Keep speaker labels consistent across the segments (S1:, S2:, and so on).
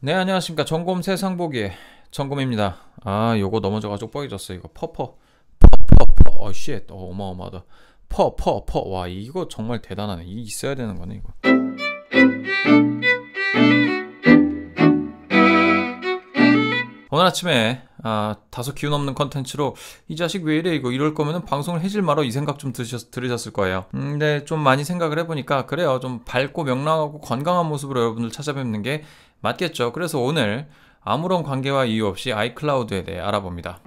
S1: 네, 안녕하십니까. 정곰 세상 보기 정곰입니다 아, 요거 넘어져가지고 뻑이졌어. 이거 퍼퍼. 퍼퍼퍼. 어, 쉣. 어, 마어마하다 퍼퍼퍼. 와, 이거 정말 대단하네. 이 있어야 되는 거네, 이거. 오늘 아침에 아, 다소 기운 없는 컨텐츠로 이 자식 왜 이래 이거 이럴 거면은 방송을 해질 말로이 생각 좀 드셨, 들으셨을 거예요. 음, 근데 좀 많이 생각을 해보니까 그래요. 좀 밝고 명랑하고 건강한 모습으로 여러분들 찾아뵙는 게 맞겠죠. 그래서 오늘 아무런 관계와 이유 없이 아이클라우드에 대해 알아봅니다.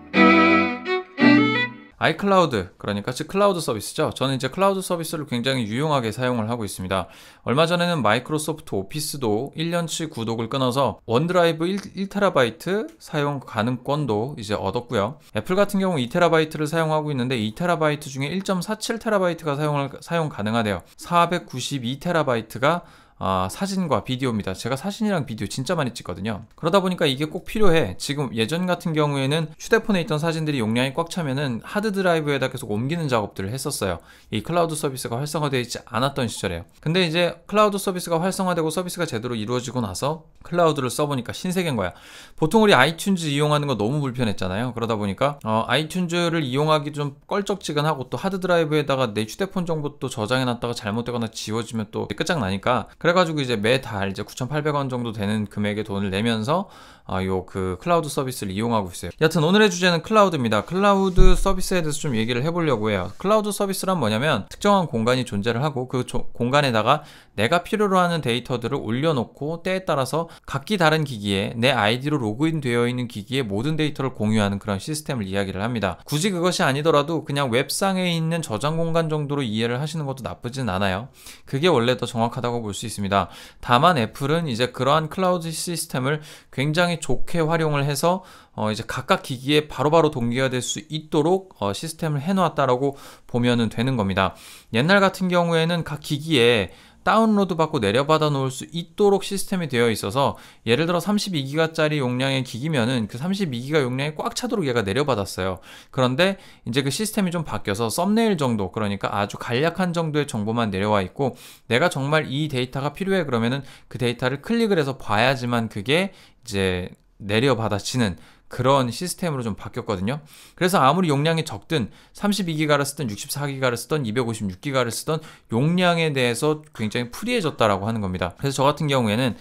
S1: 아이클라우드 그러니까 즉 클라우드 서비스죠. 저는 이제 클라우드 서비스를 굉장히 유용하게 사용을 하고 있습니다. 얼마 전에는 마이크로소프트 오피스도 1년치 구독을 끊어서 원드라이브 1, 테라바이트 사용 가능권도 이제 얻었고요. 애플 같은 경우 2테라바이트를 사용하고 있는데 2테라바이트 중에 1.47테라바이트가 사용을 사용 가능하대요. 492테라바이트가 아, 사진과 비디오입니다. 제가 사진이랑 비디오 진짜 많이 찍거든요. 그러다 보니까 이게 꼭 필요해. 지금 예전 같은 경우에는 휴대폰에 있던 사진들이 용량이 꽉 차면은 하드 드라이브에다 계속 옮기는 작업들을 했었어요. 이 클라우드 서비스가 활성화되어 있지 않았던 시절에요. 근데 이제 클라우드 서비스가 활성화되고 서비스가 제대로 이루어지고 나서 클라우드를 써보니까 신세계인 거야. 보통 우리 아이튠즈 이용하는 거 너무 불편했잖아요. 그러다 보니까 어, 아이튠즈를 이용하기 좀 껄쩍지근하고 또 하드 드라이브에다가 내 휴대폰 정보 또 저장해놨다가 잘못되거나 지워지면 또 끝장나니까 그래 그래가지고 이제 매달 이제 9,800원 정도 되는 금액의 돈을 내면서 아, 요그 클라우드 서비스를 이용하고 있어요. 여튼 오늘의 주제는 클라우드입니다. 클라우드 서비스에 대해서 좀 얘기를 해보려고 해요. 클라우드 서비스란 뭐냐면 특정한 공간이 존재를 하고 그 조, 공간에다가 내가 필요로 하는 데이터들을 올려놓고 때에 따라서 각기 다른 기기에 내 아이디로 로그인되어 있는 기기에 모든 데이터를 공유하는 그런 시스템을 이야기를 합니다. 굳이 그것이 아니더라도 그냥 웹상에 있는 저장 공간 정도로 이해를 하시는 것도 나쁘진 않아요. 그게 원래 더 정확하다고 볼 수 있습니다. 있습니다. 다만 애플은 이제 그러한 클라우드 시스템을 굉장히 좋게 활용을 해서 어 이제 각각 기기에 바로바로 동기화 될수 있도록 어 시스템을 해놓았다라고 보면 되는 겁니다. 옛날 같은 경우에는 각 기기에 다운로드 받고 내려받아 놓을 수 있도록 시스템이 되어 있어서 예를 들어 32기가짜리 용량의 기기면은 그 32기가 용량이 꽉 차도록 얘가 내려받았어요. 그런데 이제 그 시스템이 좀 바뀌어서 썸네일 정도 그러니까 아주 간략한 정도의 정보만 내려와 있고 내가 정말 이 데이터가 필요해 그러면은 그 데이터를 클릭을 해서 봐야지만 그게 이제 내려받아지는 그런 시스템으로 좀 바뀌었거든요. 그래서 아무리 용량이 적든 32기가를 쓰든 64기가를 쓰든 256기가를 쓰던 용량에 대해서 굉장히 프리해졌다라고 하는 겁니다. 그래서 저 같은 경우에는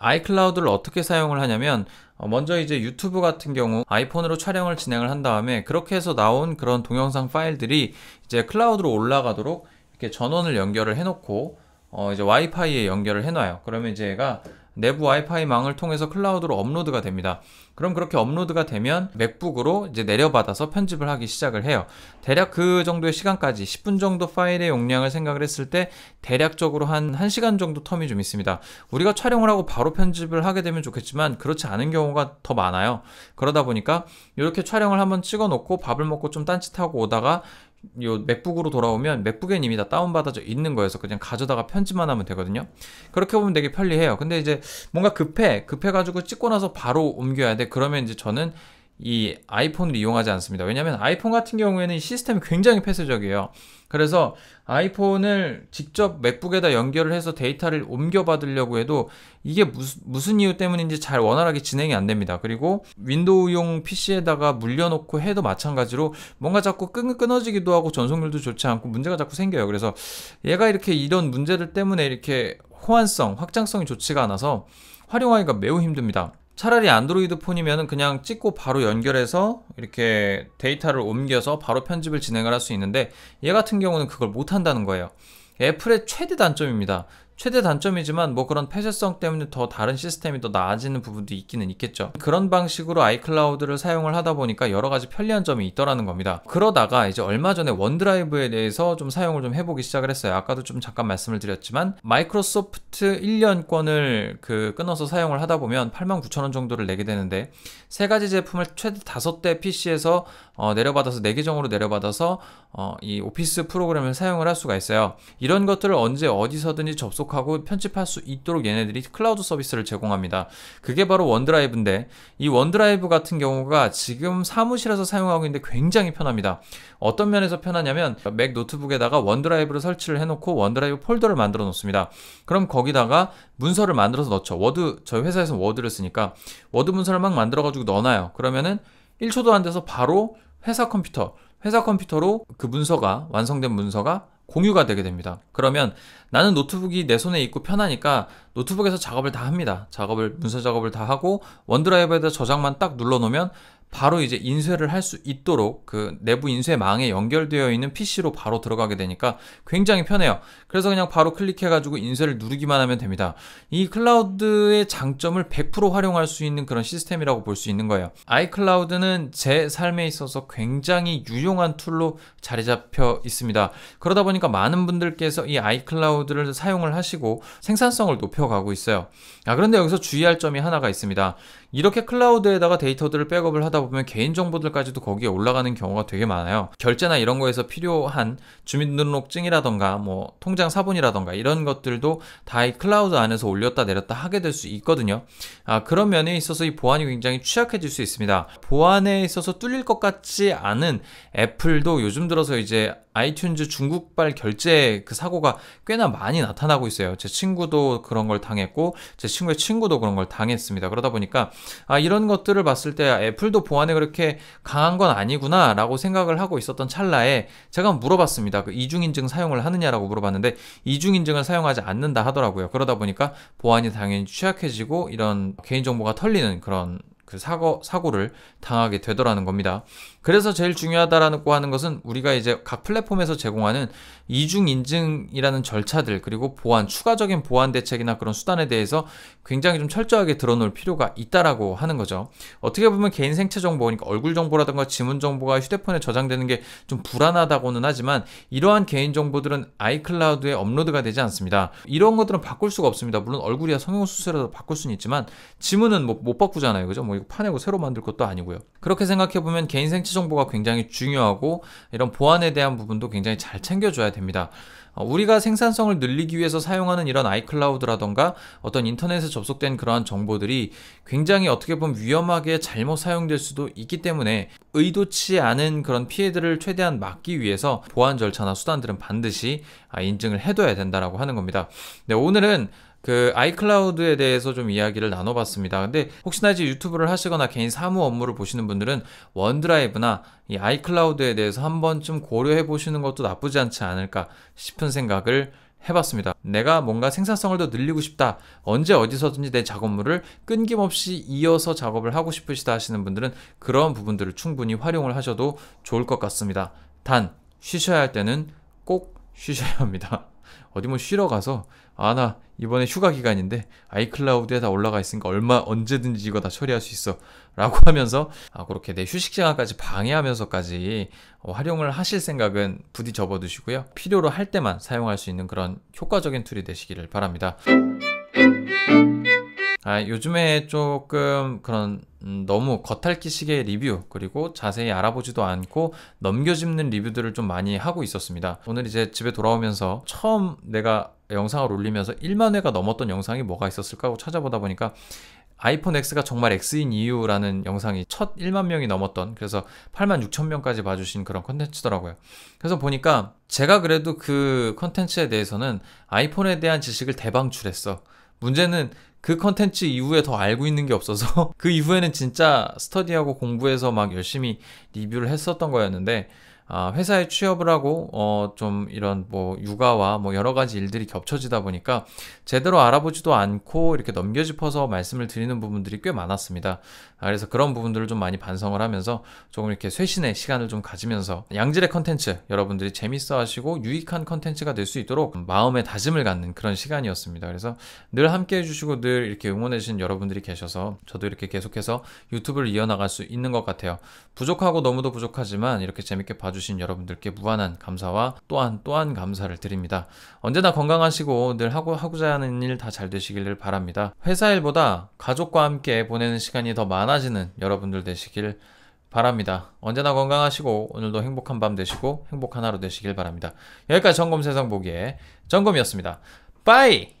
S1: 아이클라우드를 어떻게 사용을 하냐면 어, 먼저 이제 유튜브 같은 경우 아이폰으로 촬영을 진행을 한 다음에 그렇게 해서 나온 그런 동영상 파일들이 이제 클라우드로 올라가도록 이렇게 전원을 연결을 해놓고 어 이제 와이파이에 연결을 해놔요. 그러면 이제 얘가 내부 와이파이망을 통해서 클라우드로 업로드가 됩니다. 그럼 그렇게 업로드가 되면 맥북으로 이제 내려받아서 편집을 하기 시작을 해요. 대략 그 정도의 시간까지 10분 정도 파일의 용량을 생각을 했을 때 대략적으로 한 1시간 정도 텀이 좀 있습니다. 우리가 촬영을 하고 바로 편집을 하게 되면 좋겠지만 그렇지 않은 경우가 더 많아요. 그러다 보니까 이렇게 촬영을 한번 찍어 놓고 밥을 먹고 좀 딴짓하고 오다가 요 맥북으로 돌아오면 맥북엔 이미 다 다운받아져 있는 거여서 그냥 가져다가 편집만 하면 되거든요. 그렇게 보면 되게 편리해요. 근데 이제 뭔가 급해, 급해가지고 찍고 나서 바로 옮겨야 돼. 그러면 이제 저는 이 아이폰을 이용하지 않습니다. 왜냐면 아이폰 같은 경우에는 시스템이 굉장히 폐쇄적이에요. 그래서 아이폰을 직접 맥북에다 연결을 해서 데이터를 옮겨 받으려고 해도 이게 무슨, 무슨 이유 때문인지 잘 원활하게 진행이 안 됩니다. 그리고 윈도우용 PC에다가 물려놓고 해도 마찬가지로 뭔가 자꾸 끈, 끊어지기도 하고 전송률도 좋지 않고 문제가 자꾸 생겨요. 그래서 얘가 이렇게 이런 문제들 때문에 이렇게 호환성, 확장성이 좋지가 않아서 활용하기가 매우 힘듭니다. 차라리 안드로이드 폰이면 그냥 찍고 바로 연결해서 이렇게 데이터를 옮겨서 바로 편집을 진행을 할 수 있는데 얘 같은 경우는 그걸 못한다는 거예요. 애플의 최대 단점입니다. 최대 단점이지만 뭐 그런 폐쇄성 때문에 더 다른 시스템이 더 나아지는 부분도 있기는 있겠죠. 그런 방식으로 아이클라우드를 사용을 하다 보니까 여러 가지 편리한 점이 있더라는 겁니다. 그러다가 이제 얼마 전에 원드라이브에 대해서 좀 사용을 좀 해보기 시작을 했어요. 아까도 좀 잠깐 말씀을 드렸지만 마이크로소프트 1년권을 그 끊어서 사용을 하다 보면 89,000원 정도를 내게 되는데 세 가지 제품을 최대 5대 PC에서 어 내려받아서 4개 정으로 내려받아서 어이 오피스 프로그램을 사용을 할 수가 있어요. 이런 것들을 언제 어디서든지 접속 분석하고 편집할 수 있도록 얘네들이 클라우드 서비스를 제공합니다. 그게 바로 원드라이브인데 이 원드라이브 같은 경우가 지금 사무실에서 사용하고 있는데 굉장히 편합니다. 어떤 면에서 편하냐면 맥 노트북에다가 원드라이브를 설치를 해놓고 원드라이브 폴더를 만들어 놓습니다. 그럼 거기다가 문서를 만들어서 넣죠. 워드 저희 회사에서 워드를 쓰니까 워드 문서를 막 만들어가지고 넣어놔요. 그러면은 1초도 안 돼서 바로 회사 컴퓨터 회사 컴퓨터로 그 문서가 완성된 문서가 공유가 되게 됩니다. 그러면 나는 노트북이 내 손에 있고 편하니까 노트북에서 작업을 다 합니다. 작업을 문서 작업을 다 하고 원드라이브에다 저장만 딱 눌러 놓으면 바로 이제 인쇄를 할 수 있도록 그 내부 인쇄망에 연결되어 있는 PC로 바로 들어가게 되니까 굉장히 편해요. 그래서 그냥 바로 클릭해가지고 인쇄를 누르기만 하면 됩니다. 이 클라우드의 장점을 100% 활용할 수 있는 그런 시스템이라고 볼 수 있는 거예요. 아이클라우드는 제 삶에 있어서 굉장히 유용한 툴로 자리 잡혀 있습니다. 그러다 보니까 많은 분들께서 이 아이클라우드를 사용을 하시고 생산성을 높여가고 있어요. 아, 그런데 여기서 주의할 점이 하나가 있습니다. 이렇게 클라우드에다가 데이터들을 백업을 하다 보면 개인정보들까지도 거기에 올라가는 경우가 되게 많아요. 결제나 이런 거에서 필요한 주민등록증이라던가 뭐 통장 사본이라던가 이런 것들도 다 이 클라우드 안에서 올렸다 내렸다 하게 될 수 있거든요. 아, 그런 면에 있어서 이 보안이 굉장히 취약해질 수 있습니다. 보안에 있어서 뚫릴 것 같지 않은 애플도 요즘 들어서 이제 아이튠즈 중국발 결제 그 사고 사고가 꽤나 많이 나타나고 있어요. 제 친구도 그런 걸 당했고 제 친구의 친구도 그런 걸 당했습니다. 그러다 보니까 아 이런 것들을 봤을 때 아, 애플도 보안에 그렇게 강한 건 아니구나라고 생각을 하고 있었던 찰나에 제가 물어봤습니다. 그 이중 인증 사용을 하느냐라고 물어봤는데 이중 인증을 사용하지 않는다 하더라고요. 그러다 보니까 보안이 당연히 취약해지고 이런 개인정보가 털리는 그런 그 사고, 사고를 당하게 되더라는 겁니다. 그래서 제일 중요하다라고 하는 것은 우리가 이제 각 플랫폼에서 제공하는 이중 인증이라는 절차들 그리고 보안 추가적인 보안 대책이나 그런 수단에 대해서 굉장히 좀 철저하게 드러놓을 필요가 있다라고 하는 거죠. 어떻게 보면 개인 생체 정보니까 그러니까 얼굴 정보라든가 지문 정보가 휴대폰에 저장되는 게 좀 불안하다고는 하지만 이러한 개인 정보들은 아이클라우드에 업로드가 되지 않습니다. 이런 것들은 바꿀 수가 없습니다. 물론 얼굴이야 성형수술이라도 바꿀 수는 있지만 지문은 뭐못 바꾸잖아요. 그죠? 뭐 이거 파내고 새로 만들 것도 아니고요. 그렇게 생각해 보면 개인 생체 정보가 굉장히 중요하고 이런 보안에 대한 부분도 굉장히 잘 챙겨줘야 됩니다. 어, 우리가 생산성을 늘리기 위해서 사용하는 이런 아이클라우드라던가 어떤 인터넷에 접속된 그러한 정보들이 굉장히 어떻게 보면 위험하게 잘못 사용될 수도 있기 때문에 의도치 않은 그런 피해들을 최대한 막기 위해서 보안 절차나 수단들은 반드시 아, 인증을 해둬야 된다라고 하는 겁니다. 네, 오늘은 그 아이클라우드에 대해서 좀 이야기를 나눠봤습니다. 근데 혹시나 이제 유튜브를 하시거나 개인 사무 업무를 보시는 분들은 원드라이브나 이 아이클라우드에 대해서 한 번쯤 고려해 보시는 것도 나쁘지 않지 않을까 싶은 생각을 해봤습니다. 내가 뭔가 생산성을 더 늘리고 싶다. 언제 어디서든지 내 작업물을 끊김없이 이어서 작업을 하고 싶으시다 하시는 분들은 그런 부분들을 충분히 활용을 하셔도 좋을 것 같습니다. 단, 쉬셔야 할 때는 꼭 쉬셔야 합니다. 어디 뭐 쉬러 가서 아 나 이번에 휴가 기간인데 아이클라우드에 다 올라가 있으니까 얼마 언제든지 이거 다 처리할 수 있어 라고 하면서 아 그렇게 내 휴식 시간까지 방해하면서까지 어, 활용을 하실 생각은 부디 접어두시고요 필요로 할 때만 사용할 수 있는 그런 효과적인 툴이 되시기를 바랍니다 아 요즘에 조금 그런 음, 너무 겉핥기식의 리뷰 그리고 자세히 알아보지도 않고 넘겨짚는 리뷰들을 좀 많이 하고 있었습니다 오늘 이제 집에 돌아오면서 처음 내가 영상을 올리면서 1만회가 넘었던 영상이 뭐가 있었을까 하고 찾아보다 보니까 아이폰 X가 정말 X인 이유라는 영상이 첫 1만 명이 넘었던 그래서 8만 6천 명까지 봐주신 그런 컨텐츠더라고요. 그래서 보니까 제가 그래도 그 컨텐츠에 대해서는 아이폰에 대한 지식을 대방출했어. 문제는 그 컨텐츠 이후에 더 알고 있는 게 없어서 그 이후에는 진짜 스터디하고 공부해서 막 열심히 리뷰를 했었던 거였는데 아, 회사에 취업을 하고 어, 좀 이런 뭐 육아와 뭐 여러 가지 일들이 겹쳐지다 보니까 제대로 알아보지도 않고 이렇게 넘겨짚어서 말씀을 드리는 부분들이 꽤 많았습니다. 아, 그래서 그런 부분들을 좀 많이 반성을 하면서 조금 이렇게 쇄신의 시간을 좀 가지면서 양질의 컨텐츠 여러분들이 재밌어 하시고 유익한 컨텐츠가 될 수 있도록 마음의 다짐을 갖는 그런 시간이었습니다. 그래서 늘 함께 해주시고 늘 이렇게 응원해주신 여러분들이 계셔서 저도 이렇게 계속해서 유튜브를 이어나갈 수 있는 것 같아요. 부족하고 너무도 부족하지만 이렇게 재밌게 봐주 들어주신 여러분들께 무한한 감사와 또한 또한 감사를 드립니다. 언제나 건강하시고 늘 하고 하고자 하는 일 다 잘 되시기를 바랍니다. 회사 일보다 가족과 함께 보내는 시간이 더 많아지는 여러분들 되시길 바랍니다. 언제나 건강하시고 오늘도 행복한 밤 되시고 행복한 하루 되시길 바랍니다. 여기까지 점검 세상 보기에 점검이었습니다. 빠이!